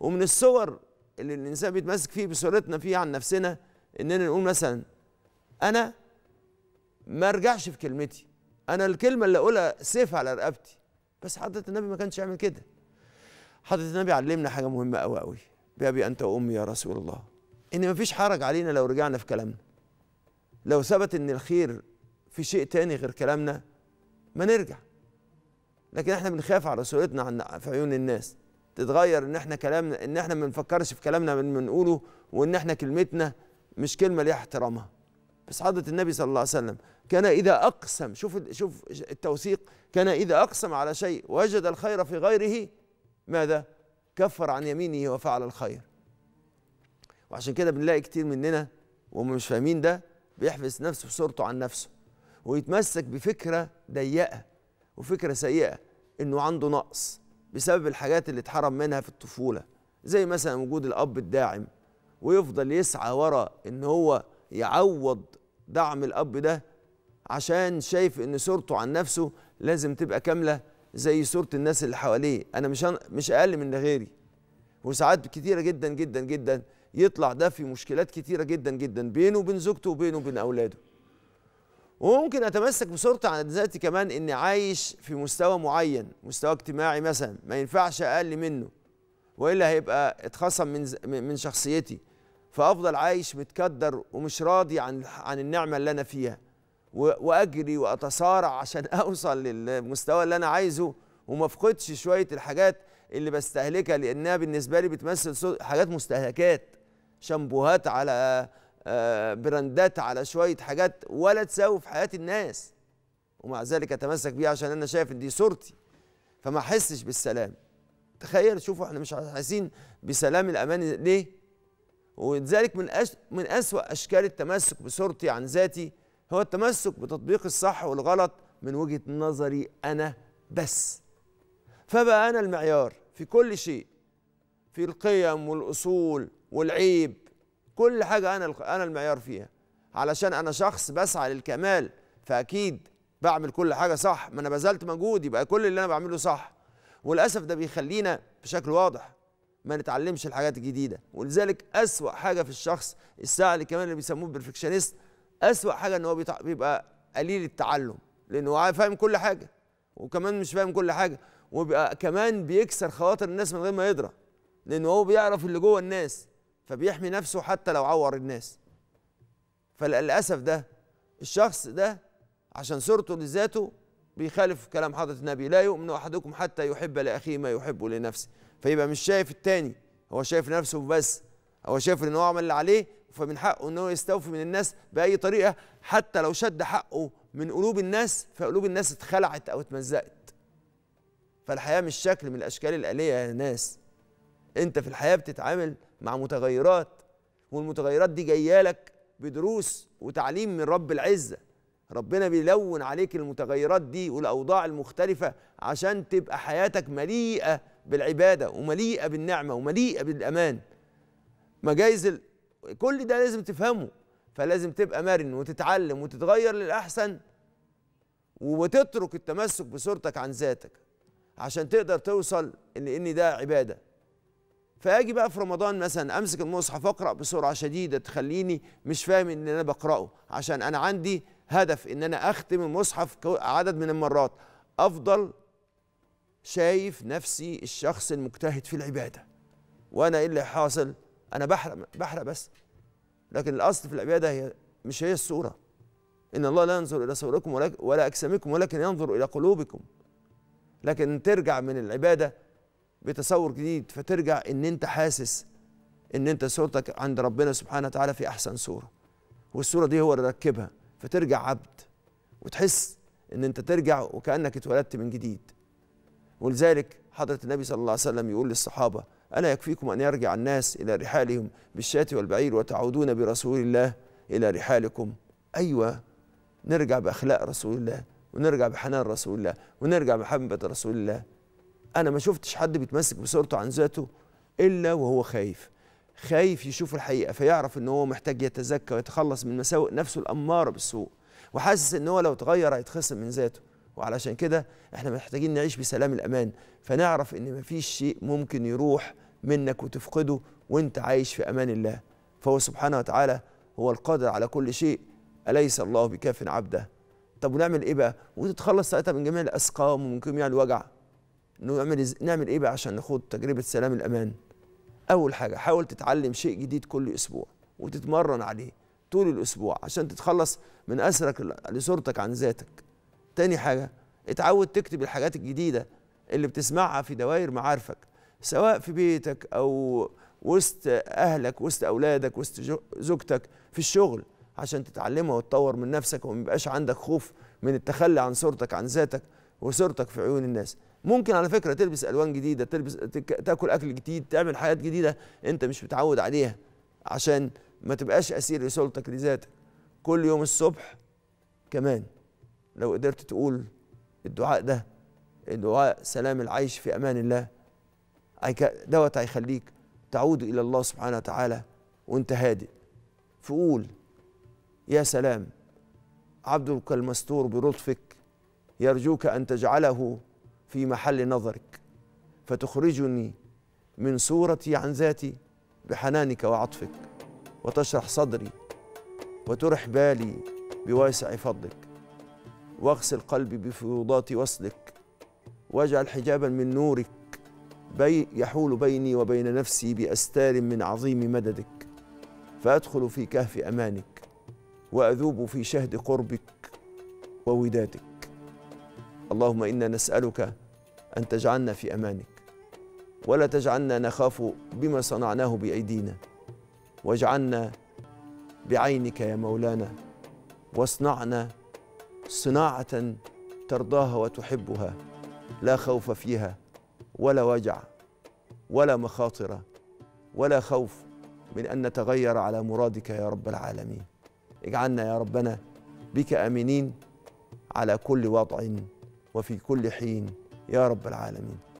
ومن الصور اللي الانسان بيتمسك فيه بصورتنا فيه عن نفسنا اننا نقول مثلا انا ما ارجعش في كلمتي انا الكلمه اللي اقولها سيف على رقبتي بس حضره النبي ما كانش يعمل كده حضره النبي علمنا حاجه مهمه قوي قوي بابي انت وامي يا رسول الله ان مفيش حرج علينا لو رجعنا في كلامنا لو ثبت ان الخير في شيء تاني غير كلامنا ما نرجع لكن احنا بنخاف على صورتنا في عيون الناس تتغير ان احنا كلامنا ان احنا ما بنفكرش في كلامنا من بنقوله وان احنا كلمتنا مش كلمه ليها احترامها بس حضره النبي صلى الله عليه وسلم كان اذا اقسم شوف شوف التوثيق كان اذا اقسم على شيء وجد الخير في غيره ماذا كفر عن يمينه وفعل الخير وعشان كده بنلاقي كتير مننا وهم مش فاهمين ده بيحبس نفسه في صورته عن نفسه ويتمسك بفكره ضيقه وفكره سيئه انه عنده نقص بسبب الحاجات اللي اتحرم منها في الطفوله زي مثلا وجود الاب الداعم ويفضل يسعى ورا ان هو يعوض دعم الاب ده عشان شايف ان صورته عن نفسه لازم تبقى كامله زي صوره الناس اللي حواليه انا مش مش اقل من غيري وساعات كتيره جدا جدا جدا يطلع ده في مشكلات كتيره جدا جدا بينه وبين زوجته وبينه وبين اولاده وممكن اتمسك بصورتي عن ذاتي كمان اني عايش في مستوى معين مستوى اجتماعي مثلا ما ينفعش اقل منه والا هيبقى اتخصم من من شخصيتي فافضل عايش متكدر ومش راضي عن عن النعمه اللي انا فيها واجري واتصارع عشان اوصل للمستوى اللي انا عايزه وما افقدش شويه الحاجات اللي بستهلكها لانها بالنسبه لي بتمثل حاجات مستهلكات شامبوهات على آه، براندات على شويه حاجات ولا تساوي في حياه الناس ومع ذلك اتمسك بيها عشان انا شايف ان دي صورتي فما احسش بالسلام تخيل شوفوا احنا مش حاسين بسلام الامان ليه ولذلك من أش... من اسوا اشكال التمسك بصورتي عن ذاتي هو التمسك بتطبيق الصح والغلط من وجهه نظري انا بس فبقى انا المعيار في كل شيء في القيم والاصول والعيب كل حاجه انا انا المعيار فيها علشان انا شخص بسعى للكمال فاكيد بعمل كل حاجه صح ما انا بذلت مجهود يبقى كل اللي انا بعمله صح وللاسف ده بيخلينا بشكل واضح ما نتعلمش الحاجات الجديده ولذلك اسوا حاجه في الشخص الساعه اللي كمان اللي بيسموه بيرفكشنست اسوا حاجه ان هو بيبقى قليل التعلم لانه فاهم كل حاجه وكمان مش فاهم كل حاجه وبيبقى كمان بيكسر خواطر الناس من غير ما يدرى لانه هو بيعرف اللي جوه الناس فبيحمي نفسه حتى لو عور الناس فللأسف ده الشخص ده عشان صورته لذاته بيخالف كلام حضرة النبي لا يؤمن أحدكم حتى يحب لأخيه ما يحب لنفسه فيبقى مش شايف التاني هو شايف نفسه بس هو شايف ان هو عمل اللي عليه فمن حقه ان هو يستوفي من الناس باي طريقه حتى لو شد حقه من قلوب الناس فقلوب الناس اتخلعت او اتمزقت فالحياه مش شكل من الاشكال الاليه يا ناس انت في الحياه بتتعامل مع متغيرات والمتغيرات دي جايه لك بدروس وتعليم من رب العزه ربنا بيلون عليك المتغيرات دي والاوضاع المختلفه عشان تبقى حياتك مليئه بالعباده ومليئه بالنعمه ومليئه بالامان مجايز ال... كل ده لازم تفهمه فلازم تبقى مرن وتتعلم وتتغير للاحسن وتترك التمسك بصورتك عن ذاتك عشان تقدر توصل لان ده عباده فاجي بقى في رمضان مثلا امسك المصحف اقرا بسرعه شديده تخليني مش فاهم ان انا بقراه عشان انا عندي هدف ان انا اختم المصحف عدد من المرات افضل شايف نفسي الشخص المجتهد في العباده وانا ايه اللي حاصل انا بحرق بحرق بس لكن الاصل في العباده هي مش هي الصوره ان الله لا ينظر الى صوركم ولا اجسامكم ولكن ينظر الى قلوبكم لكن ترجع من العباده بتصور جديد فترجع ان انت حاسس ان انت صورتك عند ربنا سبحانه وتعالى في احسن صوره والصوره دي هو اللي ركبها فترجع عبد وتحس ان انت ترجع وكانك اتولدت من جديد ولذلك حضره النبي صلى الله عليه وسلم يقول للصحابه الا يكفيكم ان يرجع الناس الى رحالهم بالشاة والبعير وتعودون برسول الله الى رحالكم ايوه نرجع باخلاق رسول الله ونرجع بحنان رسول الله ونرجع بمحبه رسول الله انا ما شفتش حد بيتمسك بصورته عن ذاته الا وهو خايف خايف يشوف الحقيقه فيعرف ان هو محتاج يتزكى ويتخلص من مساوئ نفسه الاماره بالسوء وحاسس ان هو لو اتغير هيتخصم من ذاته وعلشان كده احنا محتاجين نعيش بسلام الامان فنعرف ان مفيش شيء ممكن يروح منك وتفقده وانت عايش في امان الله فهو سبحانه وتعالى هو القادر على كل شيء اليس الله بكاف عبده طب ونعمل ايه بقى وتتخلص ساعتها من جميع الاسقام ومن جميع الوجع نعمل نعمل ايه بقى عشان نخوض تجربه سلام الامان اول حاجه حاول تتعلم شيء جديد كل اسبوع وتتمرن عليه طول الاسبوع عشان تتخلص من اسرك لصورتك عن ذاتك تاني حاجه اتعود تكتب الحاجات الجديده اللي بتسمعها في دوائر معارفك سواء في بيتك او وسط اهلك وسط اولادك وسط زوجتك في الشغل عشان تتعلمها وتطور من نفسك وما يبقاش عندك خوف من التخلي عن صورتك عن ذاتك وصورتك في عيون الناس ممكن على فكره تلبس الوان جديده تلبس تاكل اكل جديد تعمل حاجات جديده انت مش متعود عليها عشان ما تبقاش اسير لسلطك لذاتك كل يوم الصبح كمان لو قدرت تقول الدعاء ده الدعاء سلام العيش في امان الله دوت هيخليك تعود الى الله سبحانه وتعالى وانت هادئ فقول يا سلام عبدك المستور بلطفك يرجوك ان تجعله في محل نظرك فتخرجني من صورتي عن ذاتي بحنانك وعطفك وتشرح صدري وترح بالي بواسع فضلك واغسل قلبي بفيوضات وصلك واجعل حجابا من نورك بي يحول بيني وبين نفسي باستار من عظيم مددك فادخل في كهف امانك واذوب في شهد قربك وودادك اللهم انا نسالك ان تجعلنا في امانك ولا تجعلنا نخاف بما صنعناه بايدينا واجعلنا بعينك يا مولانا واصنعنا صناعه ترضاها وتحبها لا خوف فيها ولا وجع ولا مخاطر ولا خوف من ان نتغير على مرادك يا رب العالمين اجعلنا يا ربنا بك امنين على كل وضع وفي كل حين يا رب العالمين